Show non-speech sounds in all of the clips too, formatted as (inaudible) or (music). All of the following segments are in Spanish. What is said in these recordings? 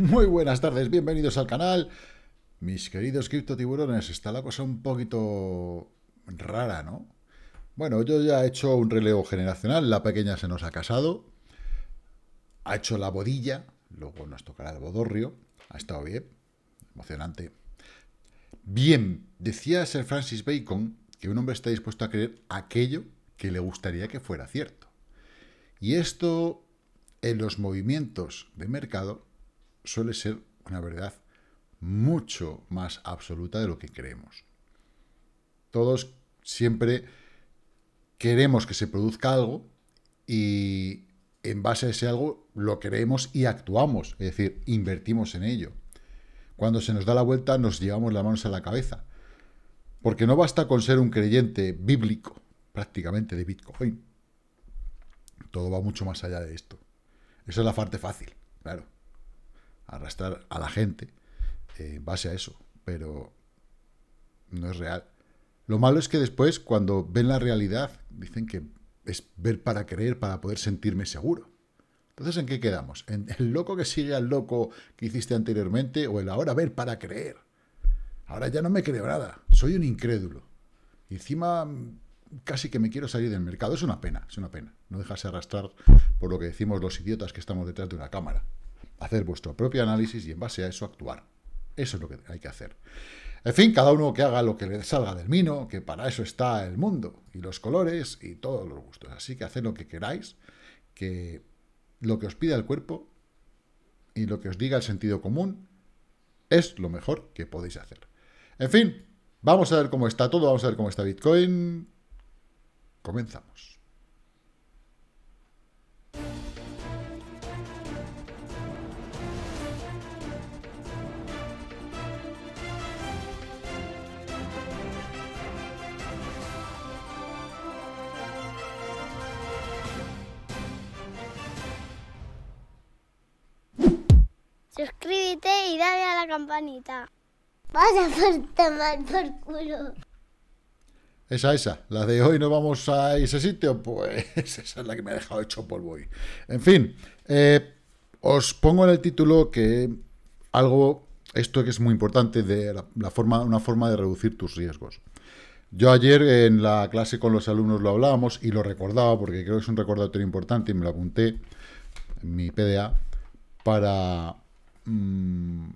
Muy buenas tardes, bienvenidos al canal. Mis queridos criptotiburones, está la cosa un poquito rara, ¿no? Bueno, yo ya he hecho un relevo generacional, la pequeña se nos ha casado, ha hecho la bodilla, luego nos tocará el bodorrio, ha estado bien, emocionante. Bien, decía Sir Francis Bacon que un hombre está dispuesto a creer aquello que le gustaría que fuera cierto. Y esto en los movimientos de mercado suele ser una verdad mucho más absoluta de lo que creemos. Todos siempre queremos que se produzca algo y en base a ese algo lo creemos y actuamos, es decir, invertimos en ello. Cuando se nos da la vuelta nos llevamos las manos a la cabeza. Porque no basta con ser un creyente bíblico, prácticamente, de Bitcoin. Todo va mucho más allá de esto. Esa es la parte fácil, claro arrastrar a la gente eh, en base a eso, pero no es real. Lo malo es que después, cuando ven la realidad, dicen que es ver para creer, para poder sentirme seguro. Entonces, ¿en qué quedamos? ¿En el loco que sigue al loco que hiciste anteriormente o el ahora ver para creer? Ahora ya no me creo nada, soy un incrédulo. Y encima casi que me quiero salir del mercado. Es una pena, es una pena. No dejarse arrastrar por lo que decimos los idiotas que estamos detrás de una cámara hacer vuestro propio análisis y en base a eso actuar. Eso es lo que hay que hacer. En fin, cada uno que haga lo que le salga del mino, que para eso está el mundo y los colores y todos los gustos. Así que haced lo que queráis, que lo que os pida el cuerpo y lo que os diga el sentido común es lo mejor que podéis hacer. En fin, vamos a ver cómo está todo, vamos a ver cómo está Bitcoin. Comenzamos. suscríbete y dale a la campanita. Vas a tomar por culo. Esa, esa. La de hoy no vamos a ese sitio. Pues (laughs) esa es la que me ha dejado hecho polvo hoy. En fin, eh, os pongo en el título que algo, esto que es muy importante, de la, una forma de reducir tus riesgos. Yo ayer en la clase con los alumnos lo hablábamos y lo recordaba porque creo que es un recordatorio importante y me lo apunté en mi PDA para Mm,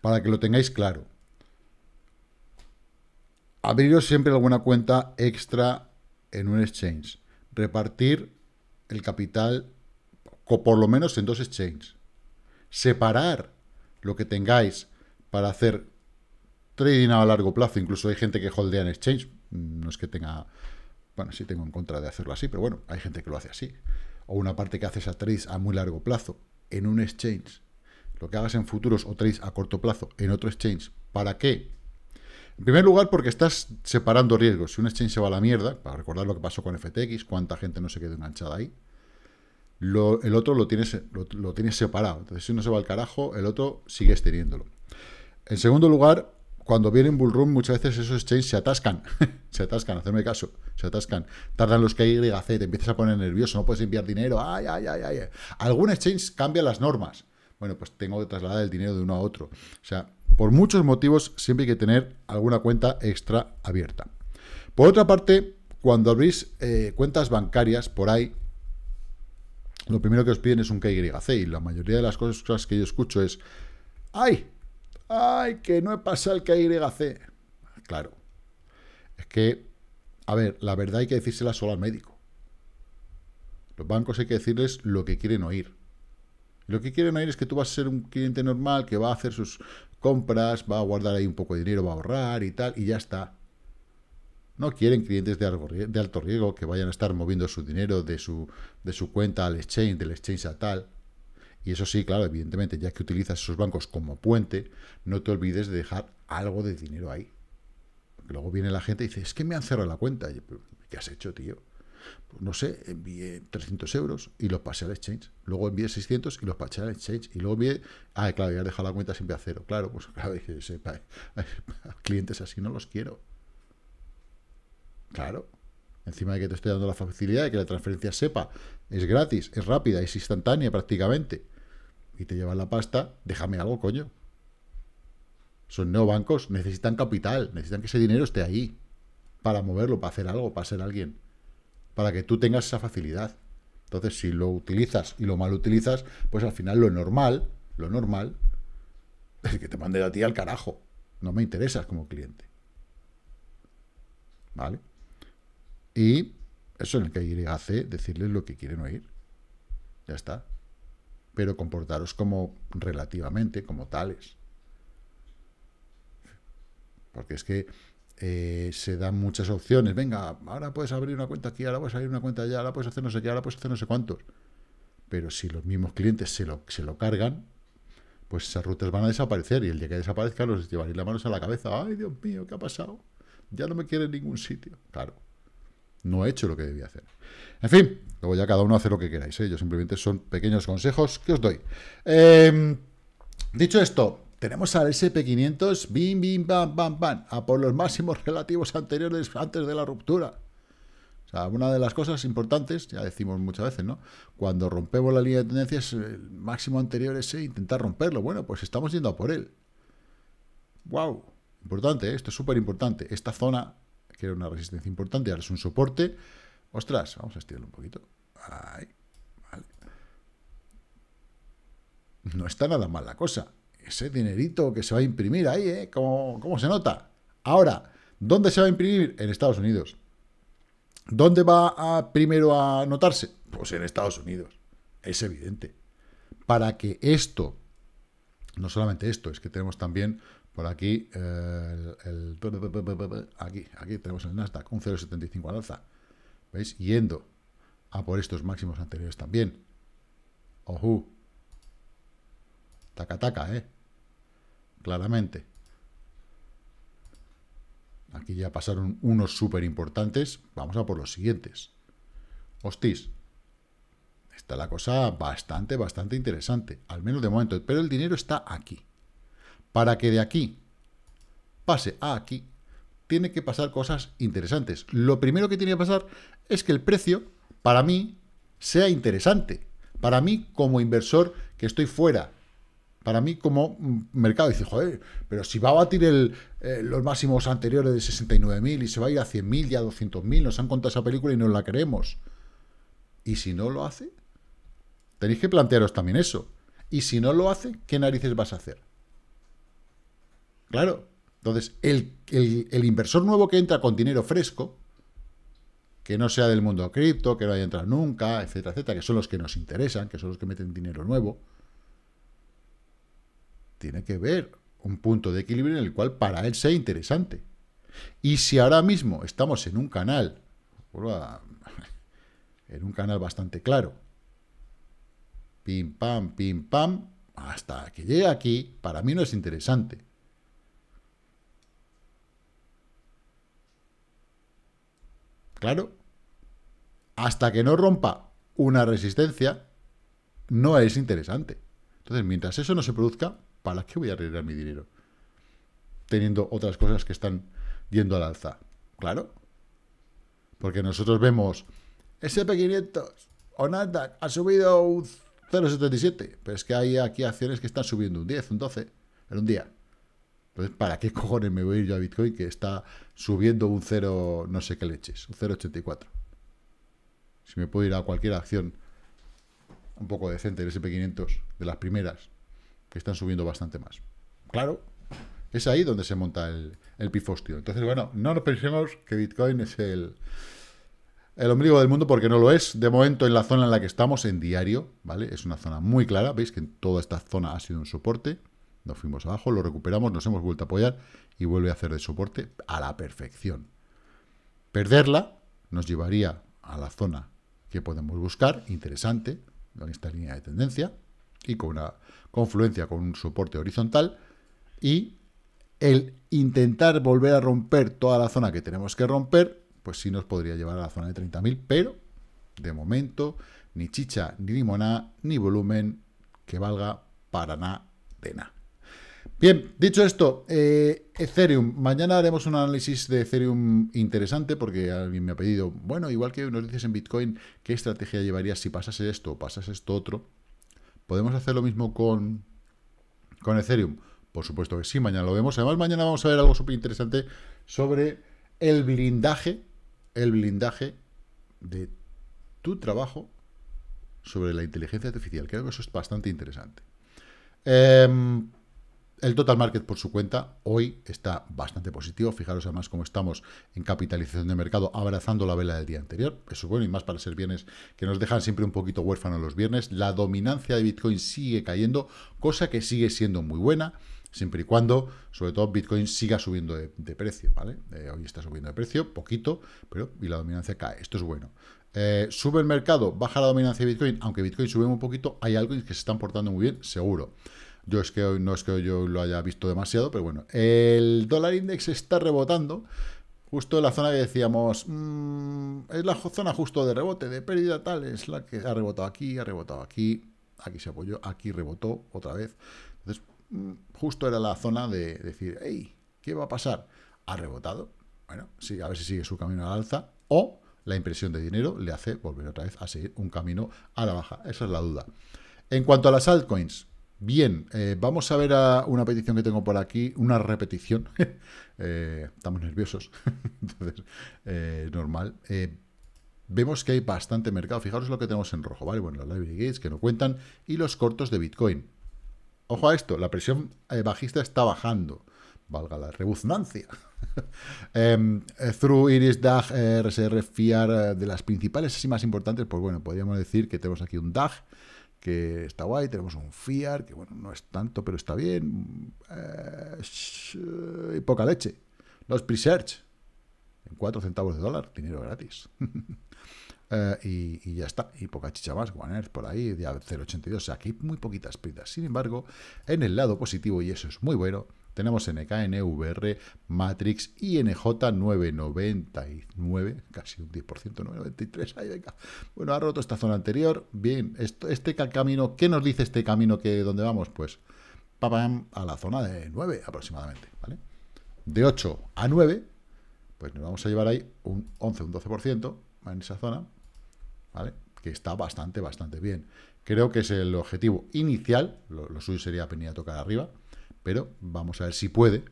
para que lo tengáis claro. Abriros siempre alguna cuenta extra en un exchange. Repartir el capital por lo menos en dos exchanges. Separar lo que tengáis para hacer trading a largo plazo. Incluso hay gente que holdea en exchange. Mm, no es que tenga... Bueno, sí tengo en contra de hacerlo así, pero bueno, hay gente que lo hace así. O una parte que hace esa trades a muy largo plazo en un exchange lo que hagas en futuros o trades a corto plazo en otro exchange, ¿para qué? En primer lugar, porque estás separando riesgos. Si un exchange se va a la mierda, para recordar lo que pasó con FTX, cuánta gente no se quedó enganchada ahí, el otro lo tienes, lo, separado. Entonces, si uno se va al carajo, el otro sigues teniéndolo. En segundo lugar, cuando vienen bull run, muchas veces esos exchanges se atascan. (laughs) se atascan, hacerme caso. Se atascan. Tardan los que KYC, te empiezas a poner nervioso, no puedes enviar dinero. Ay, ay, ay, ay. Algún exchange cambia las normas bueno, pues tengo que trasladar el dinero de uno a otro. O sea, por muchos motivos siempre hay que tener alguna cuenta extra abierta. Por otra parte, cuando abrís eh, cuentas bancarias por ahí, lo primero que os piden es un KYC y la mayoría de las cosas que yo escucho es, ¡ay! ¡ay! Que no he pasado el KYC. Claro. Es que, a ver, la verdad hay que decírsela solo al médico. Los bancos hay que decirles lo que quieren oír. Lo que quieren ahí es que tú vas a ser un cliente normal que va a hacer sus compras, va a guardar ahí un poco de dinero, va a ahorrar y tal, y ya está. No quieren clientes de, alto riesgo que vayan a estar moviendo su dinero de su, de su cuenta al exchange, del exchange a tal. Y eso sí, claro, evidentemente, ya que utilizas esos bancos como puente, no te olvides de dejar algo de dinero ahí. Porque luego viene la gente y dice, es que me han cerrado la cuenta. ¿Qué has hecho, tío? Pues, no sé, envíe 300 euros y los pasé al exchange. Luego envíe 600 y los pasé al exchange. Y luego envié, ah, claro, ya he dejado la cuenta siempre a cero. Claro, pues (laughs) claro, que sepa, clientes así no los quiero. Claro. Encima de que te estoy dando la facilidad de que la transferencia sepa, es gratis, es rápida, es instantánea prácticamente. Y te llevan la pasta, déjame algo, coño. Son neobancos, necesitan capital, necesitan que ese dinero esté ahí para moverlo, para hacer algo, para ser alguien para que tú tengas esa facilidad. Entonces, si lo utilizas y lo mal utilizas, pues al final lo normal, lo normal, es que te mande a ti al carajo. No me interesas como cliente. ¿Vale? Y eso en el que hace decirles lo que quieren oír. Ya está. Pero comportaros como relativamente, como tales. Porque es que eh, se dan muchas opciones. Venga, ahora puedes abrir una cuenta aquí, ahora puedes abrir una cuenta allá, ahora puedes hacer no sé qué, ahora puedes hacer no sé cuántos. Pero si los mismos clientes se lo, se lo cargan, pues esas rutas van a desaparecer y el día que desaparezcan los llevaré las manos a la cabeza. ¡Ay, Dios mío, qué ha pasado! Ya no me quiere en ningún sitio. Claro, no he hecho lo que debía hacer. En fin, luego ya cada uno hace lo que queráis. ¿eh? Yo simplemente son pequeños consejos que os doy. Em, dicho esto, tenemos al SP500, bim, bim, bam, bam, bam, a por los máximos (laughs) relativos anteriores antes de la ruptura. O sea, una de las cosas importantes, ya decimos muchas veces, ¿no? Cuando rompemos la línea de tendencias, el máximo anterior es intentar romperlo. Bueno, pues estamos yendo a por él. ¡Wow! Importante, ¿eh? esto es súper importante. Esta zona, que era una resistencia importante, ahora es un soporte. Ostras, vamos a estirarlo un poquito. Ahí, vale. No está nada mal la cosa ese dinerito que se va a imprimir ahí, ¿eh? ¿Cómo, se nota? Ahora, ¿dónde se va a imprimir? En Estados Unidos. ¿Dónde va primero a notarse? Pues en Estados Unidos. Es evidente. Para que esto, no solamente esto, es que tenemos también por aquí eh, el, aquí, aquí tenemos el Nasdaq, un 0,75 al alza. ¿Veis? Yendo a por estos máximos anteriores también. Ojo. Taca, taca, ¿eh? claramente. Aquí ya pasaron unos súper importantes. Vamos a por los siguientes. Hostis. Está la cosa bastante, bastante interesante. Al menos de momento. Pero el dinero está aquí. Para que de aquí pase a aquí, tiene que pasar cosas interesantes. Lo primero que tiene que pasar es que el precio, para mí, sea interesante. Para mí, como inversor que estoy fuera para mí como mercado. Dice, joder, pero si va a batir eh, los máximos anteriores de 69.000 y se va a ir a 100.000 y a 200.000, nos han contado esa película y no la queremos. ¿Y si no lo hace? Tenéis que plantearos también eso. Y si no lo hace, ¿qué narices vas a hacer? Claro. Entonces, el, el, el inversor nuevo que entra con dinero fresco, que no sea del mundo cripto, que no haya entrado nunca, etcétera, etcétera, que son los que nos interesan, que son los que meten dinero nuevo, tiene que ver un punto de equilibrio en el cual para él sea interesante. Y si ahora mismo estamos en un canal, (laughs) en un canal bastante claro, pim pam, pim pam, hasta que llegue aquí, para mí no es interesante. Claro, hasta que no rompa una resistencia, no es interesante. Entonces, mientras eso no se produzca, ¿para qué voy a arriesgar mi dinero? Teniendo otras cosas que están yendo al alza. Claro. Porque nosotros vemos SP500 o Nasdaq ha subido un 0,77. Pero es que hay aquí acciones que están subiendo un 10, un 12 en un día. Entonces, ¿para qué cojones me voy a ir yo a Bitcoin que está subiendo un 0, no sé qué leches, un 0,84? Si me puedo ir a cualquier acción un poco decente, del SP500, de las primeras, que están subiendo bastante más. Claro, es ahí donde se monta el, el pifostio. Entonces, bueno, no nos pensemos que Bitcoin es el, el ombligo del mundo porque no lo es. De momento, en la zona en la que estamos, en diario, ¿vale? Es una zona muy clara. Veis que en toda esta zona ha sido un soporte. Nos fuimos abajo, lo recuperamos, nos hemos vuelto a apoyar y vuelve a hacer de soporte a la perfección. Perderla nos llevaría a la zona que podemos buscar, interesante, en esta línea de tendencia, y con una confluencia con un soporte horizontal y el intentar volver a romper toda la zona que tenemos que romper, pues sí nos podría llevar a la zona de 30.000, pero de momento ni chicha, ni limonada, ni volumen que valga para nada Bien, dicho esto, eh, Ethereum. Mañana haremos un análisis de Ethereum interesante porque alguien me ha pedido, bueno, igual que nos dices en Bitcoin, ¿qué estrategia llevarías si pasase esto o pasase esto otro? ¿Podemos hacer lo mismo con, con Ethereum? Por supuesto que sí, mañana lo vemos. Además, mañana vamos a ver algo súper interesante sobre el blindaje, el blindaje de tu trabajo sobre la inteligencia artificial. Creo que eso es bastante interesante. Em, el total market por su cuenta hoy está bastante positivo. Fijaros además cómo estamos en capitalización de mercado, abrazando la vela del día anterior. Eso es bueno y más para ser viernes que nos dejan siempre un poquito huérfanos los viernes. La dominancia de Bitcoin sigue cayendo, cosa que sigue siendo muy buena siempre y cuando, sobre todo, Bitcoin siga subiendo de, precio, ¿vale? Eh, hoy está subiendo de precio, poquito, pero y la dominancia cae, esto es bueno. Eh, sube el mercado, baja la dominancia de Bitcoin, aunque Bitcoin sube un poquito, hay algo que se están portando muy bien, seguro. Yo es que hoy no es que yo lo haya visto demasiado, pero bueno. El dólar index está rebotando. Justo en la zona que decíamos, mm, es la zona justo de rebote, de pérdida tal, es la que ha rebotado aquí, ha rebotado aquí, aquí se apoyó, aquí rebotó otra vez. Entonces, mm, justo era la zona de decir, hey, ¿qué va a pasar? ¿Ha rebotado? Bueno, sí, a ver si sigue su camino a la alza o la impresión de dinero le hace volver otra vez a seguir un camino a la baja. Esa es la duda. En cuanto a las altcoins, Bien, eh, vamos a ver a una petición que tengo por aquí, una repetición. (laughs) Eh, estamos nerviosos, (laughs) entonces, eh, normal. vemos que hay bastante mercado. Fijaros lo que tenemos en rojo, ¿vale? Bueno, los library gates que no cuentan y los cortos de Bitcoin. Ojo a esto, la presión bajista está bajando. Valga la rebuznancia. (laughs) Em, through Iris, DAG, RSR, FIAR, de las principales y más importantes, pues bueno, podríamos decir que tenemos aquí un DAG que está guay, tenemos un FIAR, que bueno, no es tanto, pero está bien, eh, y poca leche. Los Presearch, en 4 centavos de dólar, dinero gratis. (laughs) Eh, y, ya está, y poca chicha más, Guaners por ahí, de 0,82, o sea, aquí hay muy poquitas pérdidas. Sin embargo, en el lado positivo, y eso es muy bueno, tenemos NKNVR, Matrix, INJ999, casi un 10%, 993, ahí Bueno, ha roto esta zona anterior, bien, esto, este camino, ¿qué nos dice este camino que dónde vamos? Pues a la zona de 9 aproximadamente, ¿vale? De 8 a 9, pues nos vamos a llevar ahí un 11, un 12% en esa zona, ¿vale? Que está bastante, bastante bien. Creo que es el objetivo inicial, lo, lo suyo sería venir a tocar arriba, pero vamos a ver si puede.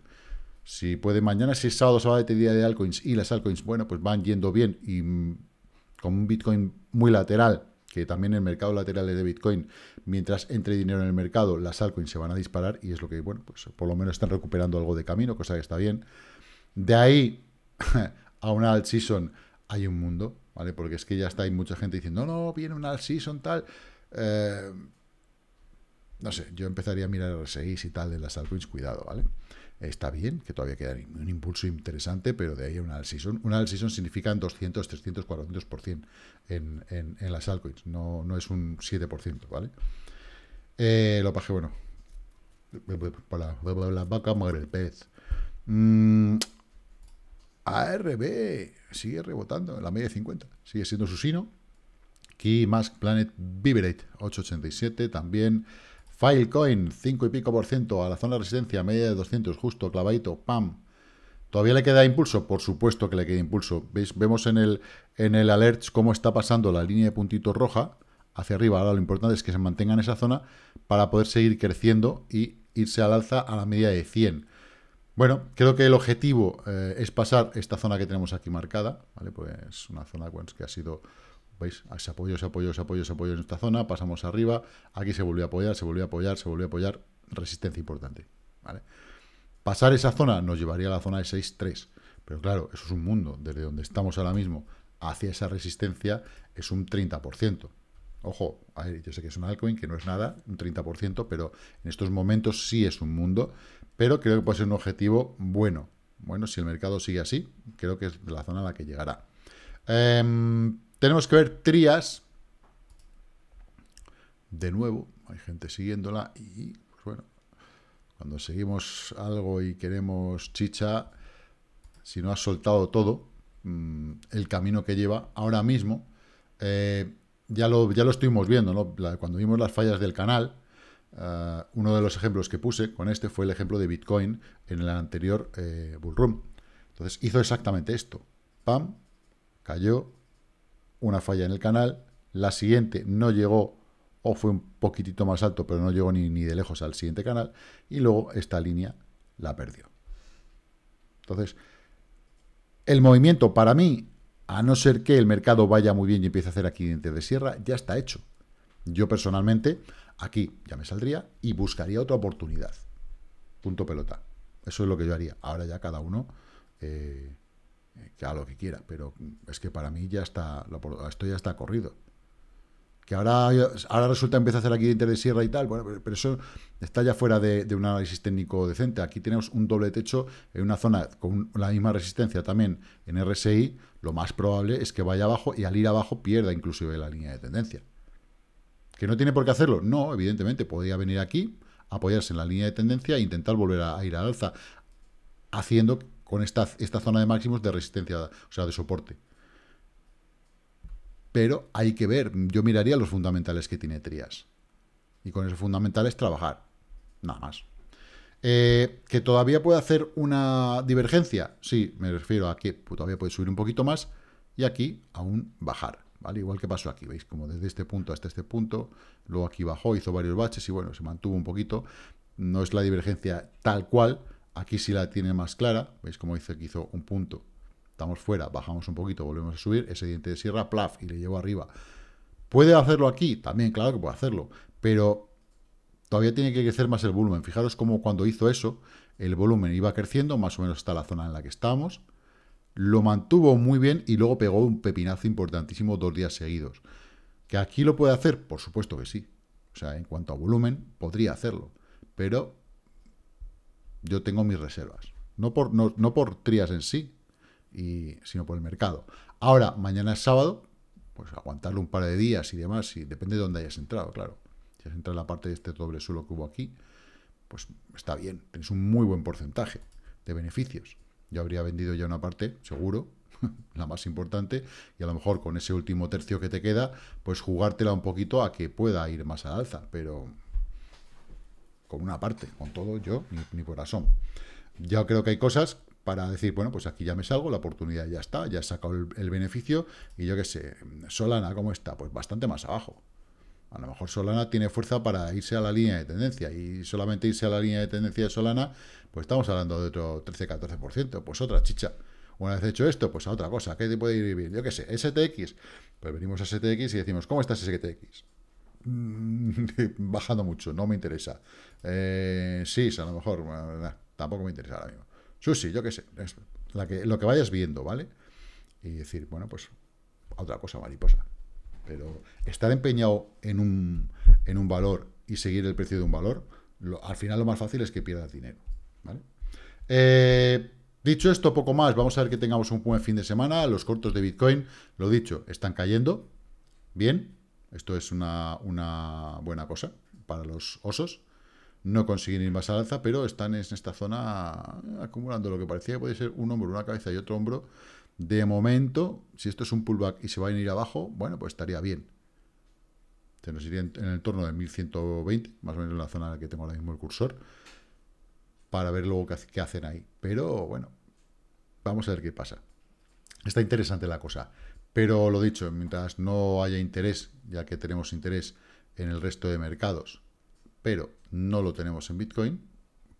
Si puede mañana, si es sábado, sábado, este día de altcoins y las altcoins, bueno, pues van yendo bien y con un Bitcoin muy lateral, que también el mercado lateral es de Bitcoin, mientras entre dinero en el mercado, las altcoins se van a disparar y es lo que, bueno, pues por lo menos están recuperando algo de camino, cosa que está bien. De ahí (laughs) a una alt season hay un mundo, ¿vale? Porque es que ya está, hay mucha gente diciendo, no, no, viene una alt season tal. Eh, no sé, yo empezaría a mirar R6 y tal de las altcoins, cuidado, ¿vale? Está bien, que todavía queda un impulso interesante, pero de ahí a una season Una season significa 200, 300, 400% en, en, las altcoins, no, es un 7%, ¿vale? Eh, lo bajé, bueno, para la vaca muere el pez. Mm, ARB sigue rebotando en la media de 50, sigue siendo su sino. Key Mask Planet Vibrate 887 también. Filecoin, 5 y pico por ciento a la zona de resistencia, media de 200, justo, clavadito, pam. ¿Todavía le queda impulso? Por supuesto que le queda impulso. ¿Veis? Vemos en el, en el alert cómo está pasando la línea de puntitos roja hacia arriba. Ahora lo importante es que se mantenga en esa zona para poder seguir creciendo y irse al alza a la media de 100. Bueno, creo que el objetivo eh, es pasar esta zona que tenemos aquí marcada, ¿vale? Pues una zona pues, que ha sido ¿Veis? Ah, se apoyó, se apoyó, se apoyó, se apoyó en esta zona, pasamos arriba, aquí se volvió a apoyar, se volvió a apoyar, se volvió a apoyar, resistencia importante, Pasar esa zona nos llevaría a la zona de 6.3, pero claro, eso es un mundo, desde donde estamos ahora mismo hacia esa resistencia es un 30%. Ojo, a ver, yo sé que es un altcoin, que no es nada, un 30%, pero en estos momentos sí es un mundo, pero creo que puede ser un objetivo bueno. Bueno, si el mercado sigue así, creo que es la zona a la que llegará. Em, tenemos que ver trías. De nuevo, hay gente siguiéndola y, pues bueno, cuando seguimos algo y queremos chicha, si no has soltado todo, mm, el camino que lleva ahora mismo, eh, ya, lo, ya lo estuvimos viendo, cuando vimos las fallas del canal, eh, uno de los ejemplos que puse con este fue el ejemplo de Bitcoin en el anterior eh, bullrun. Entonces hizo exactamente esto. Pam, cayó, una falla en el canal, la siguiente no llegó o fue un poquitito más alto, pero no llegó ni, ni de lejos al siguiente canal, y luego esta línea la perdió. Entonces, el movimiento para mí, a no ser que el mercado vaya muy bien y empiece a hacer aquí dientes de sierra, ya está hecho. Yo personalmente, aquí ya me saldría y buscaría otra oportunidad. Punto pelota. Eso es lo que yo haría. Ahora ya cada uno... Eh, que haga lo que quiera, pero es que para mí ya está, esto ya está corrido. Que ahora, ahora resulta empezar a hacer aquí de sierra y tal, bueno, pero eso está ya fuera de, un análisis técnico decente. Aquí tenemos un doble techo en una zona con la misma resistencia también en RSI, lo más probable es que vaya abajo y al ir abajo pierda inclusive la línea de tendencia. ¿Que no tiene por qué hacerlo? No, evidentemente, podría venir aquí, apoyarse en la línea de tendencia e intentar volver a, a ir al alza, haciendo con esta, esta zona de máximos de resistencia, o sea, de soporte. Pero hay que ver, yo miraría los fundamentales que tiene Trias. Y con esos fundamentales trabajar, nada más. Eh, ¿Que todavía puede hacer una divergencia? Sí, me refiero a que pues, todavía puede subir un poquito más y aquí aún bajar. ¿Vale? Igual que pasó aquí, ¿veis? Como desde este punto hasta este punto, luego aquí bajó, hizo varios baches y bueno, se mantuvo un poquito. No es la divergencia tal cual, Aquí sí la tiene más clara, veis cómo dice que hizo un punto, estamos fuera, bajamos un poquito, volvemos a subir, ese diente de sierra, plaf, y le llevo arriba. ¿Puede hacerlo aquí? También, claro que puede hacerlo, pero todavía tiene que crecer más el volumen. Fijaros cómo cuando hizo eso, el volumen iba creciendo, más o menos hasta la zona en la que estamos, lo mantuvo muy bien y luego pegó un pepinazo importantísimo dos días seguidos. ¿Que aquí lo puede hacer? Por supuesto que sí. O sea, en cuanto a volumen, podría hacerlo. Pero yo tengo mis reservas. No por, no, por Trias en sí, y, sino por el mercado. Ahora, mañana es sábado, pues aguantarlo un par de días y demás, y depende de dónde hayas entrado, claro. Si has entrado en la parte de este doble suelo que hubo aquí, pues está bien, tienes un muy buen porcentaje de beneficios. Yo habría vendido ya una parte, seguro, (laughs) la más importante, y a lo mejor con ese último tercio que te queda, pues jugártela un poquito a que pueda ir más al alza, pero con una parte, con todo yo, mi, por corazón. Yo creo que hay cosas para decir, bueno, pues aquí ya me salgo, la oportunidad ya está, ya he sacado el, beneficio, y yo qué sé, Solana, ¿cómo está? Pues bastante más abajo. A lo mejor Solana tiene fuerza para irse a la línea de tendencia, y solamente irse a la línea de tendencia de Solana, pues estamos hablando de otro 13-14%, pues otra chicha. Una vez hecho esto, pues a otra cosa, ¿qué te puede ir bien? Yo qué sé, STX. Pues venimos a STX y decimos, ¿cómo está STX? (laughs) bajando mucho, no me interesa. Eh, sí, a lo mejor, eh, tampoco me interesa ahora mismo. Sushi, yo qué sé, lo que vayas viendo, ¿vale? Y decir, bueno, pues otra cosa, mariposa. Pero estar empeñado en un, en un valor y seguir el precio de un valor, al final lo más fácil es que pierdas dinero, eh, dicho esto, poco más. Vamos a ver que tengamos un buen fin de semana. Los cortos de Bitcoin, lo dicho, están cayendo. Bien, esto es una, buena cosa para los osos. No consiguen ir más al alza, pero están en esta zona acumulando lo que parecía que puede ser un hombro, una cabeza y otro hombro. De momento, si esto es un pullback y se va a ir abajo, bueno, pues estaría bien. Se nos iría en, el torno de 1120, más o menos en la zona en la que tengo ahora mismo el cursor, para ver luego qué hacen ahí. Pero bueno, vamos a ver qué pasa. Está interesante la cosa. Pero lo dicho, mientras no haya interés, ya que tenemos interés en el resto de mercados, pero no lo tenemos en Bitcoin,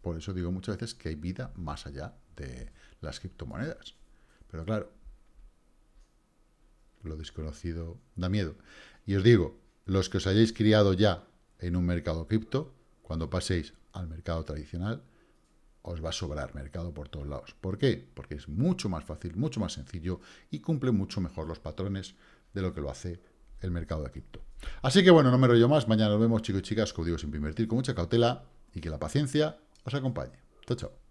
por eso digo muchas veces que hay vida más allá de las criptomonedas. Pero claro, lo desconocido da miedo. Y os digo, los que os hayáis criado ya en un mercado cripto, cuando paséis al mercado tradicional, os va a sobrar mercado por todos lados. ¿Por qué? Porque es mucho más fácil, mucho más sencillo y cumple mucho mejor los patrones de lo que lo hace el mercado de cripto. Así que bueno, no me rollo más. Mañana nos vemos, chicos y chicas. Como digo, siempre invertir con mucha cautela y que la paciencia os acompañe. Chao, chao.